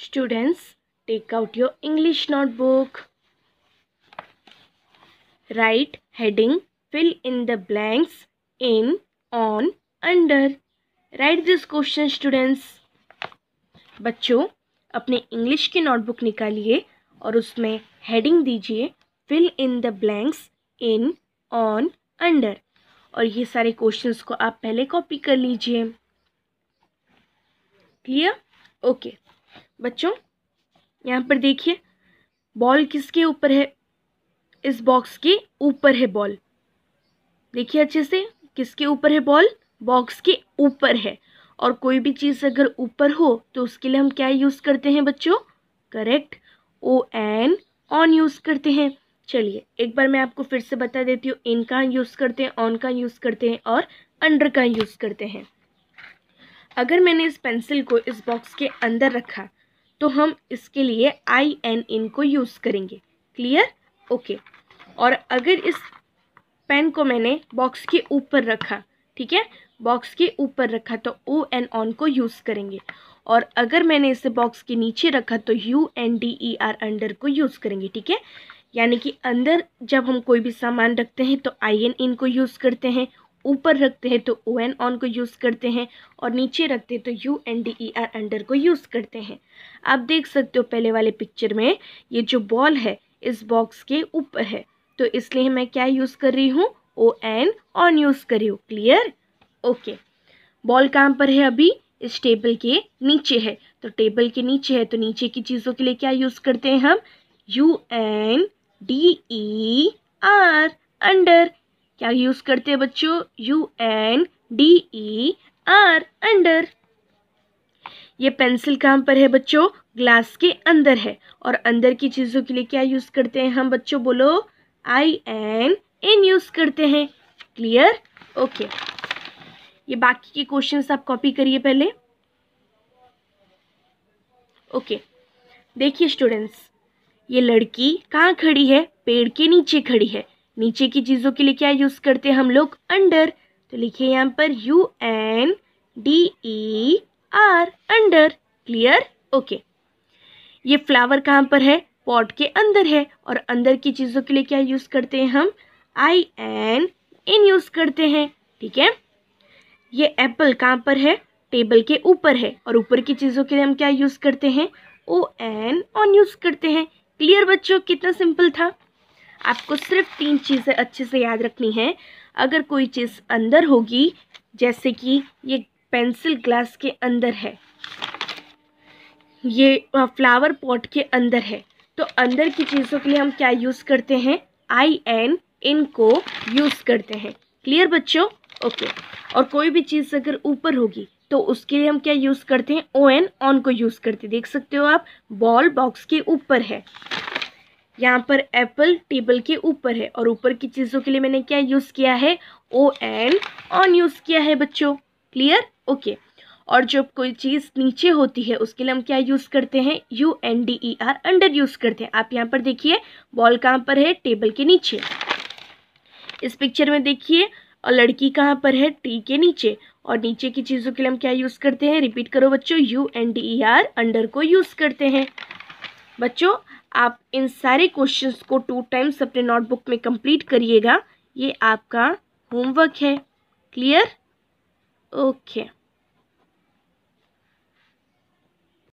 Students, take out your English notebook. Write heading, fill in the blanks in, on, under. Write this question students. बच्चों अपने English की notebook निकालिए और उसमें heading दीजिए fill in the blanks in on under और ये सारे क्वेश्चंस को आप पहले कॉपी कर लीजिए क्लियर ओके बच्चों यहाँ पर देखिए बॉल किसके ऊपर है इस बॉक्स के ऊपर है बॉल देखिए अच्छे से किसके ऊपर है बॉल बॉक्स के ऊपर है और कोई भी चीज़ अगर ऊपर हो तो उसके लिए हम क्या यूज़ करते हैं बच्चों correct O N on use करते हैं चलिए एक बार मैं आपको फिर से बता देती हूँ इन का यूज़ करते हैं ऑन का यूज़ करते हैं और अंडर का यूज़ करते हैं अगर मैंने इस पेंसिल को इस बॉक्स के अंदर रखा तो हम इसके लिए आई एन इन को यूज़ करेंगे क्लियर ओके और अगर इस पेन को मैंने बॉक्स के ऊपर रखा ठीक है बॉक्स के ऊपर रखा तो ओ एन ऑन को यूज़ करेंगे और अगर मैंने इसे बॉक्स के नीचे रखा तो U N D E R under को यूज़ करेंगे ठीक है यानी कि अंदर जब हम कोई भी सामान रखते हैं तो आई एन इन को यूज़ करते हैं ऊपर रखते हैं तो ओ एन ऑन को यूज़ करते हैं और नीचे रखते हैं तो U N D E R under को यूज़ करते हैं आप देख सकते हो पहले वाले पिक्चर में ये जो बॉल है इस बॉक्स के ऊपर है तो इसलिए मैं क्या यूज़ कर रही हूँ ओ एन ऑन यूज़ कर रही हूँ क्लियर ओके बॉल कहाँ पर है अभी इस टेबल के नीचे है तो टेबल के नीचे है तो नीचे की चीज़ों के लिए क्या यूज़ करते हैं हम U N D E R under क्या यूज़ करते हैं बच्चों U N D E R under ये पेंसिल कहाँ पर है बच्चों ग्लास के अंदर है और अंदर की चीज़ों के लिए क्या यूज़ करते हैं हम बच्चों बोलो आई एन इन यूज़ करते हैं क्लियर ओके ये बाकी के क्वेश्चंस आप कॉपी करिए पहले ओके देखिए स्टूडेंट्स ये लड़की कहाँ खड़ी है पेड़ के नीचे खड़ी है नीचे की चीज़ों के लिए क्या यूज़ करते हैं हम लोग अंडर तो लिखिए यहाँ पर U N D E R under clear okay ये फ्लावर कहाँ पर है पॉट के अंदर है और अंदर की चीज़ों के लिए क्या यूज़ करते हैं हम आई एन इन यूज़ करते हैं ठीक है ये एप्पल कहाँ पर है टेबल के ऊपर है और ऊपर की चीज़ों के लिए हम क्या यूज़ करते हैं ओ एन ऑन यूज़ करते हैं क्लियर बच्चों कितना सिंपल था आपको सिर्फ तीन चीज़ें अच्छे से याद रखनी है अगर कोई चीज़ अंदर होगी जैसे कि ये पेंसिल ग्लास के अंदर है ये फ्लावर पॉट के अंदर है तो अंदर की चीज़ों के लिए हम क्या यूज़ करते हैं आई एन इनको यूज़ करते हैं क्लियर बच्चों ओके और कोई भी चीज़ अगर ऊपर होगी तो उसके लिए हम क्या यूज़ करते हैं ओ एन ऑन को यूज़ करते देख सकते हो आप बॉल बॉक्स के ऊपर है यहाँ पर एप्पल टेबल के ऊपर है और ऊपर की चीज़ों के लिए मैंने क्या यूज़ किया है ओ एंड ऑन यूज़ किया है बच्चों क्लियर ओके और जब कोई चीज़ नीचे होती है उसके लिए हम क्या यूज़ करते हैं U N D E R under use करते हैं आप यहाँ पर देखिए बॉल कहाँ पर है टेबल के नीचे इस पिक्चर में देखिए और लड़की कहाँ पर है टी के नीचे और नीचे की चीज़ों के लिए हम क्या यूज़ करते हैं रिपीट करो बच्चों U N D E R under को यूज़ करते हैं बच्चों आप इन सारे क्वेश्चंस को टू टाइम्स अपने नोटबुक में कंप्लीट करिएगा ये आपका होमवर्क है क्लियर ओके okay.